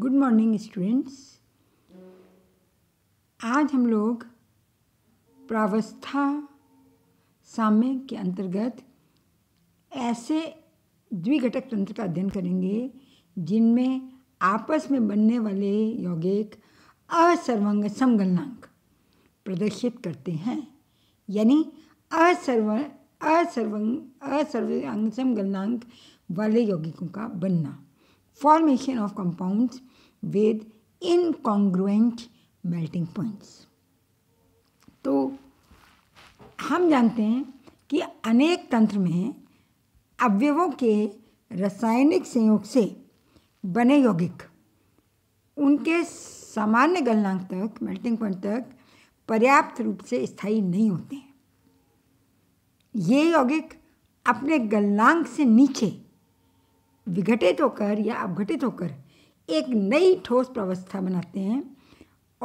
Good morning students आज हम लोग प्रावस्था साम्य के अंतर्गत ऐसे द्विघटक तंत्र का अध्ययन करेंगे जिनमें आपस में बनने वाले यौगिक असर्वंग समगलनांक प्रदर्शित करते हैं यानी असर्व असर्वंग असर्वंग समगलनांक वाले यौगिकों का बनना formation of compounds with incongruent melting points तो हम जानते हैं कि अनेक तंत्र में अवयवों के रासायनिक संयोग से बने यौगिक उनके सामान्य गलनांक तक मेल्टिंग पॉइंट तक पर्याप्त रूप से स्थायी नहीं होते हैं ये यौगिक अपने गलनांक से नीचे विघटित होकर या अवघटित होकर एक नई ठोस प्रवस्था बनाते हैं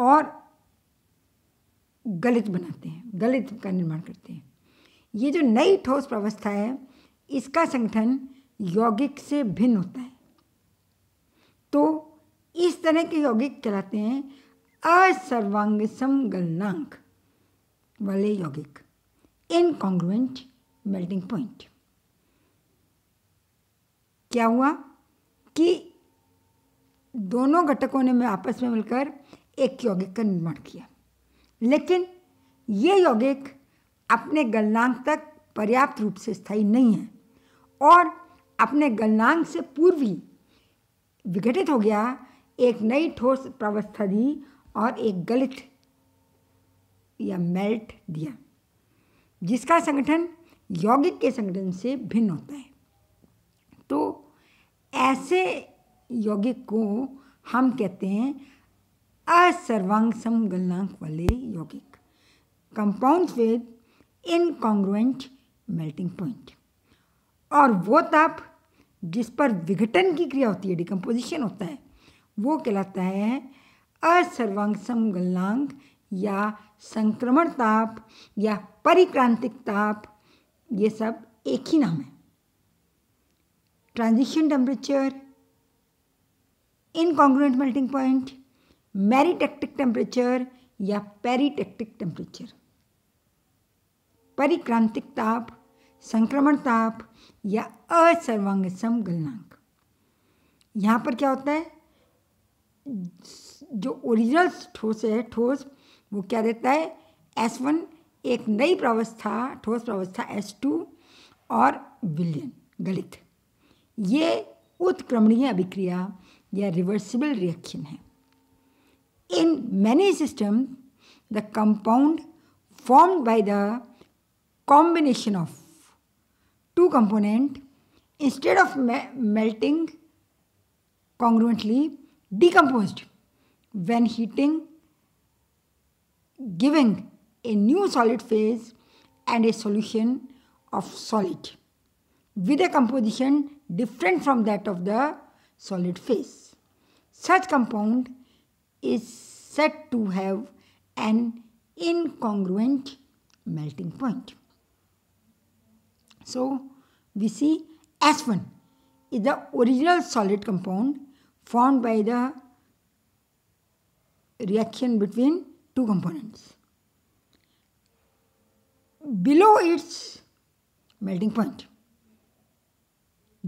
और गलित बनाते हैं गलित का निर्माण करते हैं ये जो नई ठोस प्रवस्था है इसका संगठन यौगिक से भिन्न होता है तो इस तरह के यौगिक कहलाते हैं असर्वांग समलनांक वाले यौगिक इनकॉन्ग्रुएंट मेल्टिंग पॉइंट क्या हुआ कि दोनों घटकों ने में आपस में मिलकर एक यौगिक का निर्माण किया लेकिन ये यौगिक अपने गलनांक तक पर्याप्त रूप से स्थायी नहीं है और अपने गलनांक से पूर्व ही विघटित हो गया एक नई ठोस प्रावस्था दी और एक गलित या मेल्ट दिया जिसका संगठन यौगिक के संगठन से भिन्न होता है तो ऐसे यौगिक को हम कहते हैं असर्वांग समलनांक वाले यौगिक compound with incongruent melting point और वो ताप जिस पर विघटन की क्रिया होती है डिकम्पोजिशन होता है वो कहलाता है असर्वांग समलनांक या संक्रमण ताप या परिक्रांतिक ताप ये सब एक ही नाम है transition temperature incongruent melting point peritectic temperature या पेरीटेक्टिक टेम्परेचर परिक्रांतिक ताप संक्रमण ताप या असर्वांग गलनांक यहाँ पर क्या होता है जो ओरिजिनल ठोस है ठोस वो क्या देता है एस वन एक नई प्रावस्था ठोस प्रावस्था एस टू और विलियन गलित ये उत्क्रमणीय अभिक्रिया यह रिवर्सिबल रिएक्शन है In many systems, the compound formed by the combination of two component instead of melting congruently decomposed when heating giving a new solid phase and a solution of solid with a composition different from that of the solid phase such compound is said to have an incongruent melting point. So we see S1 is the original solid compound formed by the reaction between two components. Below its melting point,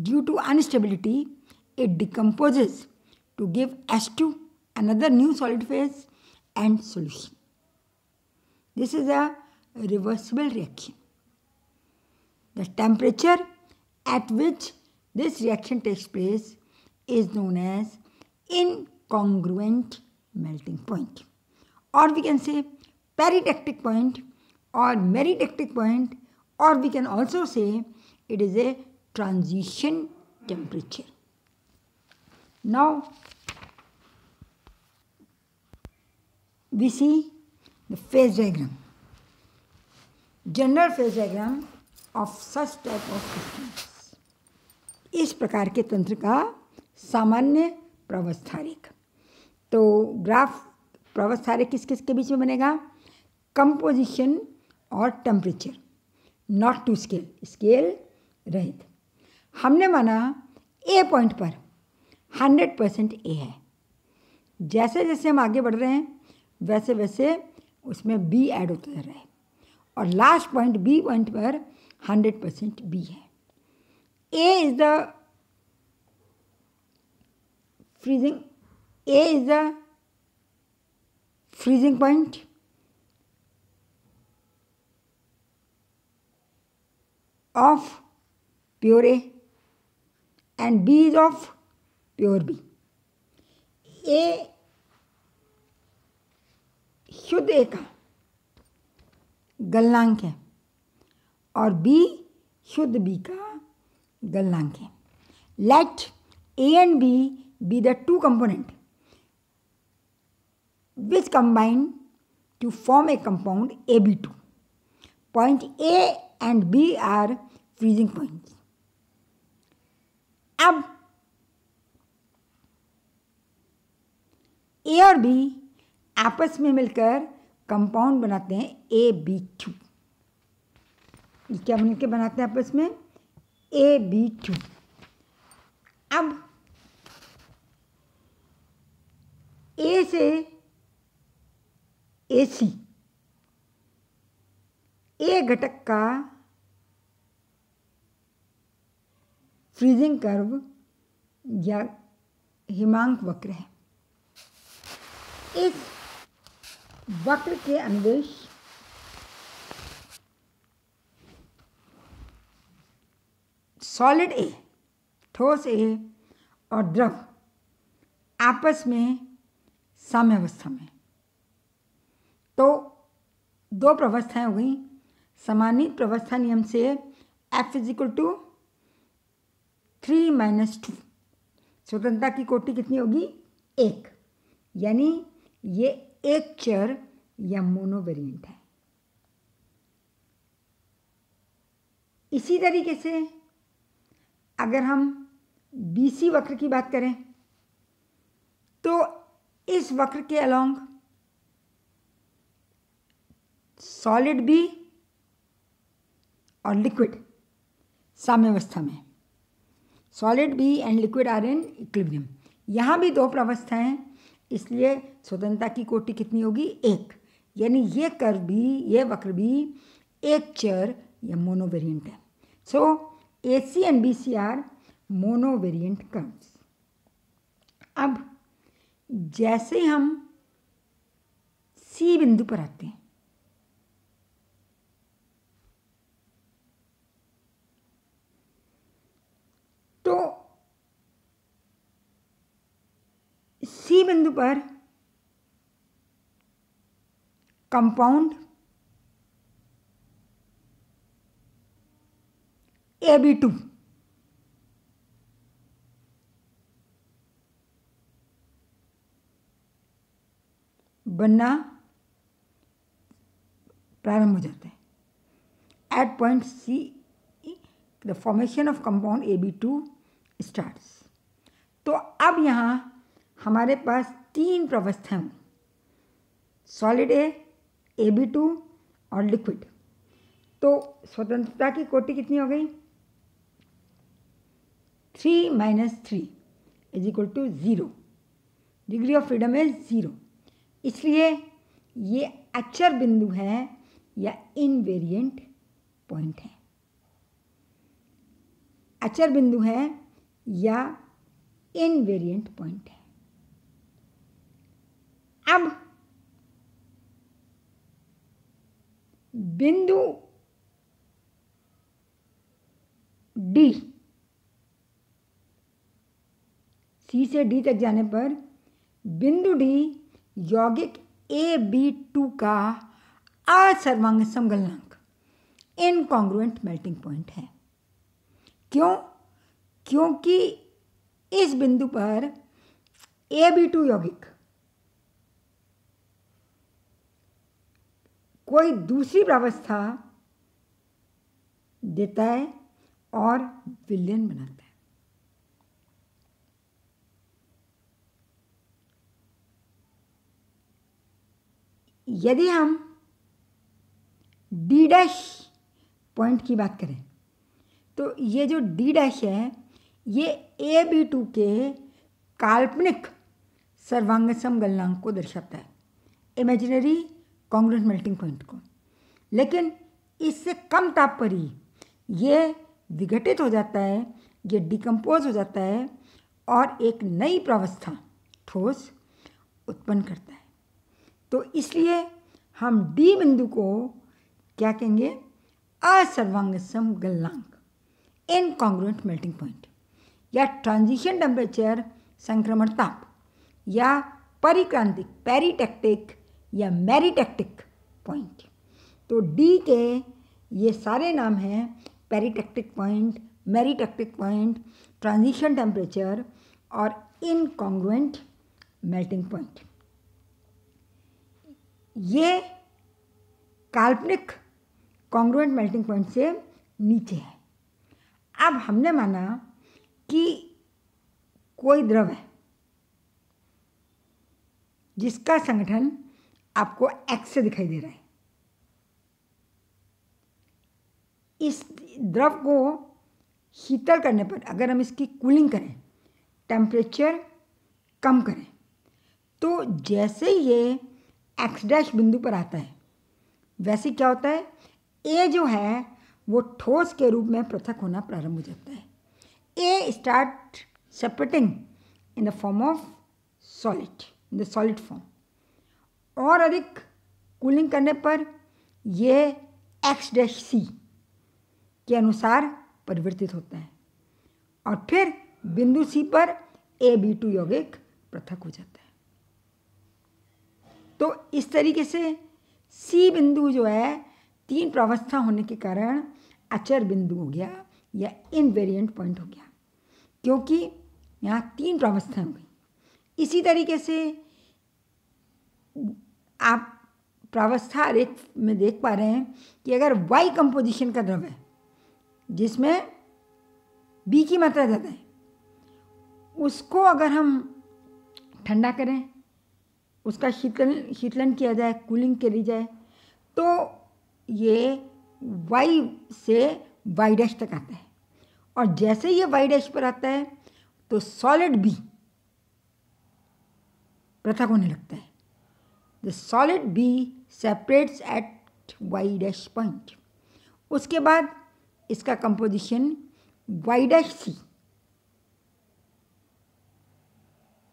due to instability, it decomposes to give S2 another new solid phase and solution. This is a reversible reaction. The temperature at which this reaction takes place is known as incongruent melting point or we can say peridectic point or meridectic point or we can also say it is a transition temperature. Now we see the phase diagram, general phase diagram of such type of systems. इस प्रकार के तंत्र का सामान्य प्रवस्था रेखा तो graph प्रवस्था रेखा किस किस के बीच में बनेगा कंपोजिशन और temperature not to scale scale रहित हमने माना ए पॉइंट पर हंड्रेड परसेंट ए है जैसे जैसे हम आगे बढ़ रहे हैं वैसे वैसे उसमें बी ऐड होता जा रहा है और लास्ट पॉइंट बी पॉइंट पर हंड्रेड परसेंट बी है A is the freezing A is the freezing point of pure A and B is of pure B ये शुद्ध ए का गलनांक है और बी शुद्ध बी का गलनांक है let A and B be the two component which combine a compound A B two point A and B are freezing point अब ए और बी आपस में मिलकर कंपाउंड बनाते हैं ए बी क्यू ये क्या मिल के बनाते हैं आपस में ए बी क्यू अब ए से ए सी ए घटक का फ्रीजिंग कर्व या हिमांक वक्र है इस वक्र के अनुवेश सॉलिड ए ठोस ए और द्रव आपस में साम्यावस्था में तो दो प्रवस्थाएं हो गई समानित प्रवस्था नियम से F is equal to three minus two स्वतंत्रता की कोटि कितनी होगी एक यानी ये एक चर या मोनोवेरिएंट है इसी तरीके से अगर हम बीसी वक्र की बात करें तो इस वक्र के अलोंग सॉलिड भी और लिक्विड साम्यवस्था में solid B and liquid are in equilibrium यहाँ भी दो प्रवस्थाएं इसलिए स्वतंत्रता की कोटि कितनी होगी एक यानी ये कर भी ये वक्र भी एक चर या मोनोवेरियंट है so A C and B C are monovariant curves अब जैसे हम सी बिंदु पर आते हैं तो सी बिंदु पर कंपाउंड ए बी टू बनना प्रारंभ हो जाता है at point C the formation of compound A B two start तो अब यहाँ हमारे पास तीन प्रवस्था हैं solid A A B two और लिक्विड तो स्वतंत्रता की कोटि कितनी हो गई three minus three is equal to zero degree of freedom is zero इसलिए ये अचर बिंदु है या इनवेरिएंट पॉइंट है अचर बिंदु है या इनवेरिएंट पॉइंट है अब बिंदु डी सी से डी तक जाने पर बिंदु डी यौगिक ए बी टू का असर्वांग समगलनांक इनकॉन्ग्रुएंट मेल्टिंग पॉइंट है क्यों क्योंकि इस बिंदु पर ए बी टू यौगिक कोई दूसरी व्यवस्था देता है और विलियन बनाता है यदि हम डी डैश पॉइंट की बात करें तो ये जो डी डैश है ये ए बी टू के काल्पनिक सर्वांग समगलनांक को दर्शाता है इमेजिनरी कॉन्ग्रेंट मेल्टिंग पॉइंट को लेकिन इससे कम ताप पर ही ये विघटित हो जाता है ये डिकम्पोज हो जाता है और एक नई प्रावस्था ठोस उत्पन्न करता है तो इसलिए हम डी बिंदु को क्या कहेंगे असर्वांगसम गलनांक कॉन्ग्रेंट मेल्टिंग पॉइंट या ट्रांजिशन टेम्परेचर संक्रमण ताप या परिक्रांतिक पेरीटेक्टिक या मैरिटेक्टिक पॉइंट तो डी के ये सारे नाम हैं peritectic point meritectic point transition temperature और इनकॉन्ग्रुएंट मेल्टिंग पॉइंट ये काल्पनिक कॉन्ग्रुएंट मेल्टिंग पॉइंट से नीचे है अब हमने माना कि कोई द्रव है जिसका संगठन आपको एक्स से दिखाई दे रहा है इस द्रव को शीतल करने पर अगर हम इसकी कूलिंग करें टेम्परेचर कम करें तो जैसे ही ये एक्स डैश बिंदु पर आता है वैसे क्या होता है ए जो है वो ठोस के रूप में पृथक होना प्रारंभ हो जाता है A start separating in the form of solid in the solid form और अधिक कूलिंग करने पर यह एक्स डैश सी के अनुसार परिवर्तित होता है और फिर बिंदु सी पर ए बी टू यौगिक पृथक हो जाता है तो इस तरीके से सी बिंदु जो है तीन प्रावस्था होने के कारण अचर बिंदु हो गया या इनवेरिएंट पॉइंट हो गया क्योंकि यहाँ तीन प्रावस्थाएं हो गई इसी तरीके से आप प्रावस्था रेख में देख पा रहे हैं कि अगर वाई कंपोजिशन का द्रव है जिसमें बी की मात्रा ज़्यादा है उसको अगर हम ठंडा करें उसका शीतलन शीतलन किया जाए कूलिंग करी जाए तो ये वाई से वाई डैश तक आता है और जैसे ये वाई डैश पर आता है तो सॉलिड बी पृथक होने लगता है the solid B separates at Y dash point उसके बाद इसका कंपोजिशन वाई डैश सी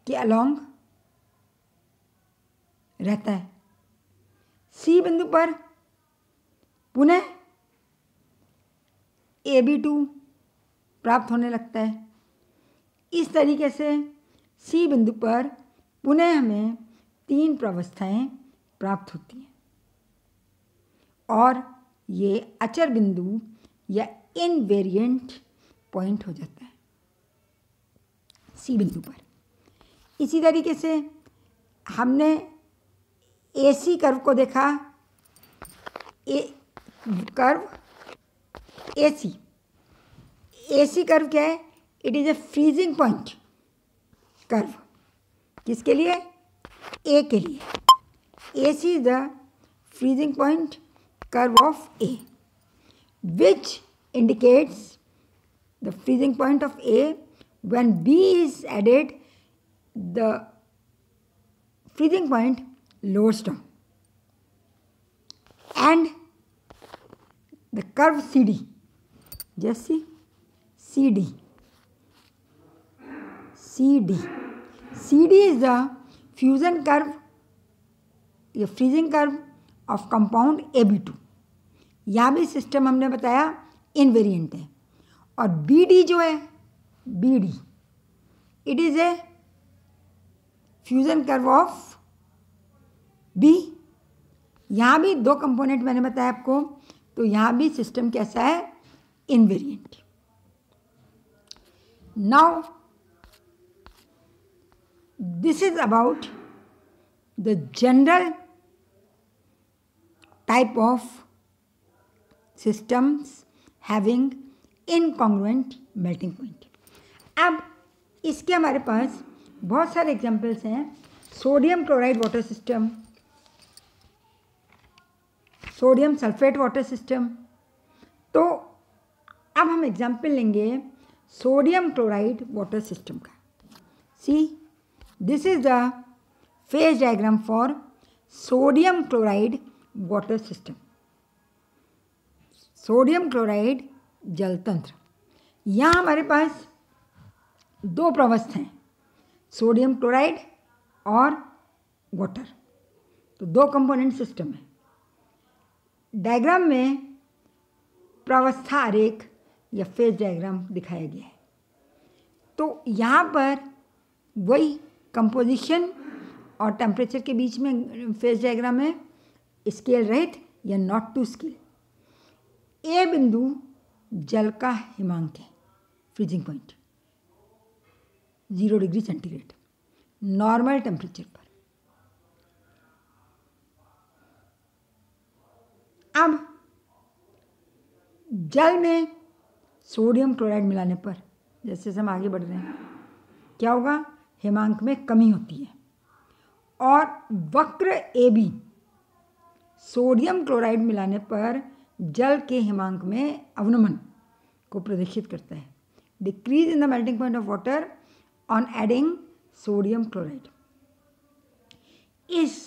के अलोंग रहता है सी बिंदु पर पुनः ए बी टू प्राप्त होने लगता है इस तरीके से सी बिंदु पर पुनः हमें तीन प्रवस्थाएं प्राप्त होती हैं और ये अचर बिंदु या इन वेरियंट पॉइंट हो जाता है सी बिंदु पर इसी तरीके से हमने ए सी कर्व को देखा ए कर्व ए सी ए सी कर्व क्या है it is a freezing point curve किसके लिए ए के लिए A C is the freezing point curve of A indicates the freezing point of A. When B is added, the freezing point loadstone. And the curve CD. Just see. CD. CD. CD is the fusion curve या freezing curve of compound A B two यह भी system हमने बताया invariant है और B D जो है B D it is a fusion curve of B यहाँ भी दो कंपोनेंट मैंने बताया आपको तो यहाँ भी सिस्टम कैसा है invariant now this is about the general type of systems having incongruent melting point अब इसके हमारे पास बहुत सारे एग्जाम्पल्स हैं sodium chloride water system sodium sulphate water system तो अब हम एग्जांपल लेंगे सोडियम क्लोराइड वाटर सिस्टम का सी this is the phase diagram for sodium chloride water system sodium chloride जलतंत्र यहाँ हमारे पास दो प्रवस्थ हैं सोडियम क्लोराइड और वाटर तो दो कंपोनेंट सिस्टम है डायग्राम में प्रवस्था आरेख या फेज डायग्राम दिखाया गया है तो यहाँ पर वही कंपोजिशन और टेम्परेचर के बीच में फेस डायग्राम है स्केल रहित या नॉट टू स्केल ए बिंदु जल का हिमांक है freezing point zero degree centigrade normal temperature पर अब जल में सोडियम क्लोराइड मिलाने पर जैसे जैसे हम आगे बढ़ रहे हैं क्या होगा हिमांक में कमी होती है और वक्र ए बी सोडियम क्लोराइड मिलाने पर जल के हिमांक में अवनमन को प्रदर्शित करता है decrease in the melting point of water on adding sodium chloride इस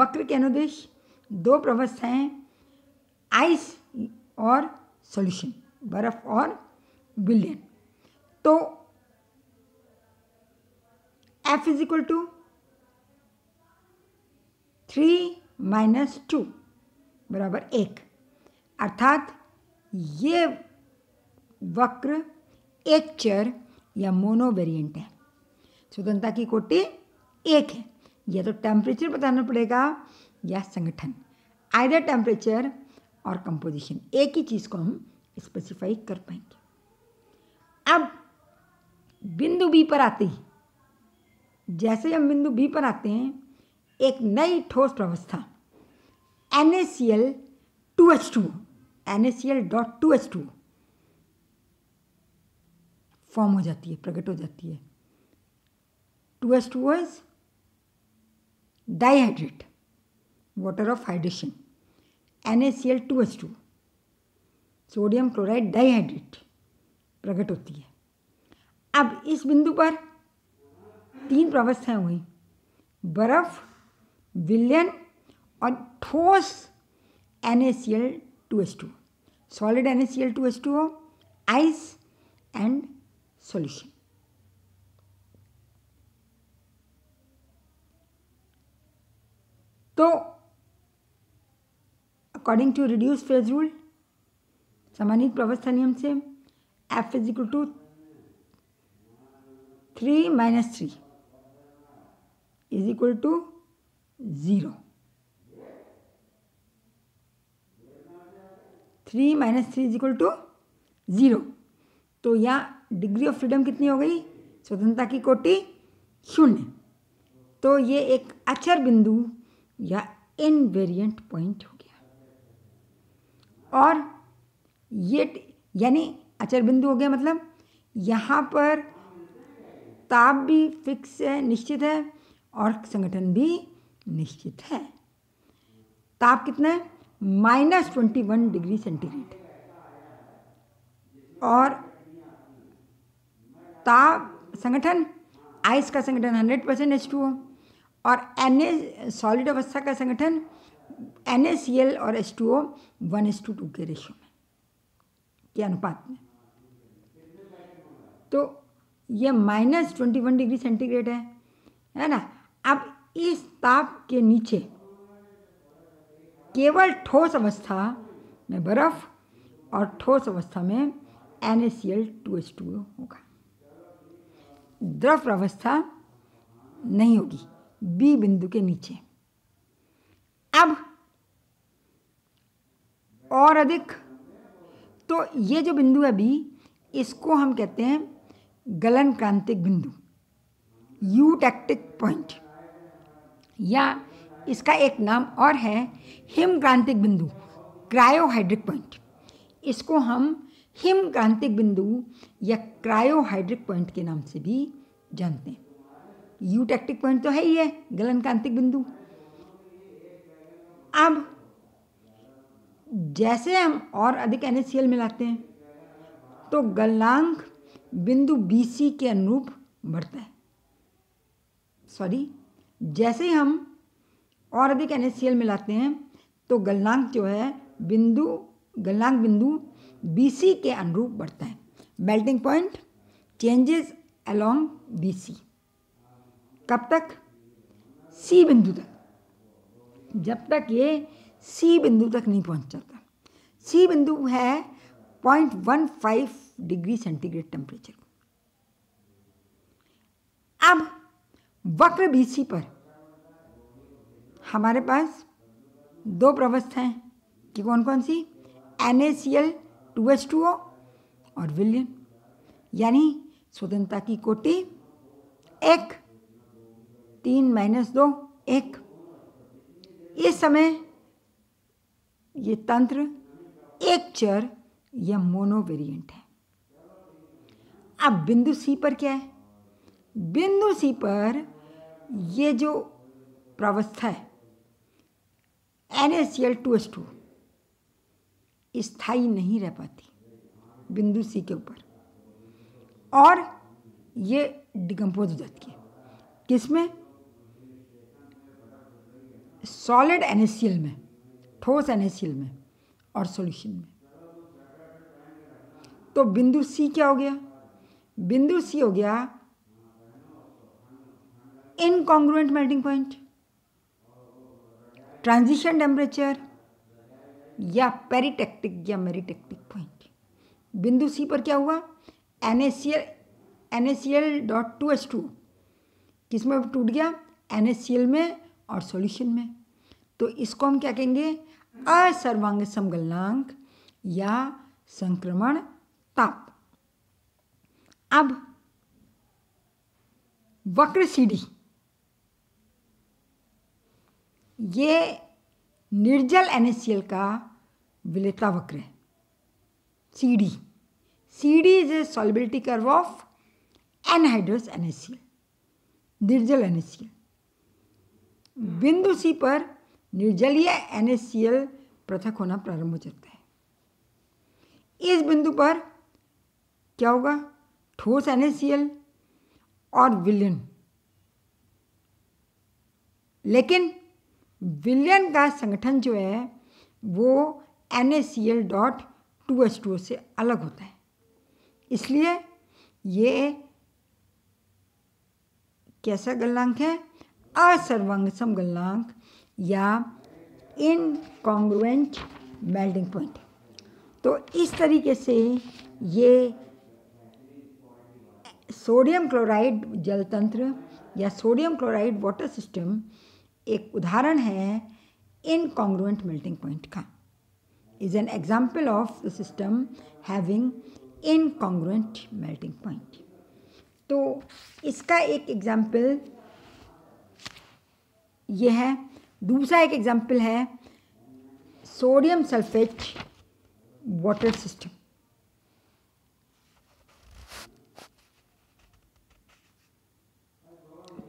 वक्र के अनुदेश दो प्रवस्थ हैं आइस और सॉल्यूशन बर्फ और बिलियन तो F is equal to three minus two बराबर एक अर्थात ये वक्र एक चर या मोनो वेरियंट है स्वतंत्रता की कोटि एक है या तो टेम्परेचर बताना पड़ेगा या संगठन आयदर टेम्परेचर और कंपोजिशन एक ही चीज़ को हम स्पेसिफाई कर पाएंगे अब बिंदु बी पर आते ही जैसे हम बिंदु बी पर आते हैं एक नई ठोस प्रवस्था N A C L two H two N A C L dot two H two form हो जाती है प्रकट हो जाती है two H two is dihydrate water of hydration N A C L two H two sodium chloride dihydrate प्रकट होती है अब इस बिंदु पर तीन प्रवस्थाएं हुई बर्फ विलियन और ठोस N A C L two S two solid N A C L two S two ice and solution तो according to reduce phase rule सामान्य प्रवस्था नियम से F is equal to three minus three is equal to zero three minus three is equal to zero तो यहाँ degree of freedom कितनी हो गई स्वतंत्रता की कोटि शून्य तो ये एक अचर बिंदु या इनवेरियंट पॉइंट हो गया और ये यानी अचर बिंदु हो गया मतलब यहाँ पर ताप भी फिक्स है निश्चित है और संगठन भी निश्चित है ताप कितना है minus twenty one degree centigrade और ताप संगठन आइस का संगठन हंड्रेड परसेंट एच टू और एन ए सॉलिड अवस्था का संगठन एन ए सी एल और H two O one H two two के रेशो में के अनुपात में तो ये minus twenty one degree centigrade है है ना अब इस ताप के नीचे केवल ठोस अवस्था में बर्फ और ठोस अवस्था में N A C L two H two होगा द्रव अवस्था नहीं होगी बी बिंदु के नीचे अब और अधिक तो ये जो बिंदु है बी इसको हम कहते हैं गलन क्रांतिक यू यूटैक्टिक पॉइंट या इसका एक नाम और है हिमक्रांतिक बिंदु क्रायोहाइड्रिक पॉइंट इसको हम हिमक्रांतिक बिंदु या क्रायोहाइड्रिक पॉइंट के नाम से भी जानते हैं यूटेक्टिक पॉइंट तो है ही है गलन क्रांतिक बिंदु अब जैसे हम और अधिक एन मिलाते हैं तो गलनांक बिंदु बी के अनुरूप बढ़ता है सॉरी जैसे ही हम और अधिक एन मिलाते हैं तो गलनांक जो है बिंदु गलनांक बिंदु बी के अनुरूप बढ़ता है melting point changes along B कब तक सी बिंदु तक जब तक ये सी बिंदु तक नहीं पहुंच जाता सी बिंदु है 0.15 डिग्री सेंटीग्रेड टेम्परेचर अब वक्र बीसी पर हमारे पास दो प्रवस्थ हैं कि कौन कौन सी N A C L two H two O और विलियन यानी स्वतंत्रता की कोटि एक तीन माइनस दो एक इस समय ये तंत्र एक चर या मोनोवेरिएंट है अब बिंदु सी पर क्या है बिंदु सी पर ये जो प्रावस्था है N S L two S two स्थायी नहीं रह पाती बिंदु सी के ऊपर और ये डिकम्पोज हो जाती है किसमें सॉलिड एन में ठोस एन में और सॉल्यूशन में तो बिंदु सी क्या हो गया बिंदु सी हो गया incongruent melting point transition temperature या पेरीटेक्टिक या मेरीटेक्टिक पॉइंट बिंदु सी पर क्या हुआ NSL NSL dot two H two किस में टूट गया एन में और सॉल्यूशन में तो इसको हम क्या कहेंगे असर्वांग समगलनांक या संक्रमण ताप अब वक्र सीढ़ी ये निर्जल एन का विलेता वक्र है C D C D is a solubility curve of anhydrous N निर्जल एन बिंदु सी पर निर्जलीय एन पृथक होना प्रारंभ हो जाता है इस बिंदु पर क्या होगा ठोस एन और विलियन लेकिन विलियन का संगठन जो है वो N A C L dot two H two से अलग होता है इसलिए ये कैसा गलनांक है सम गलनांक या इनकॉन्ग्रुएंट मेल्टिंग पॉइंट तो इस तरीके से ये सोडियम क्लोराइड जल तंत्र या सोडियम क्लोराइड वाटर सिस्टम एक उदाहरण है कॉन्ग्रुएंट मेल्टिंग पॉइंट का is an example of the system having congruent melting point तो इसका एक एग्जाम्पल ये है दूसरा एक एग्जाम्पल है सोडियम सल्फेट वाटर सिस्टम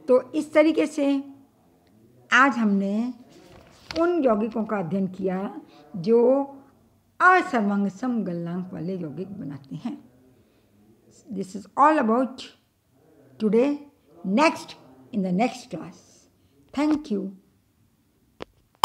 तो इस तरीके से आज हमने उन यौगिकों का अध्ययन किया जो असर्वांग गलनांक वाले यौगिक बनाते हैं this is all about today next in the next class thank you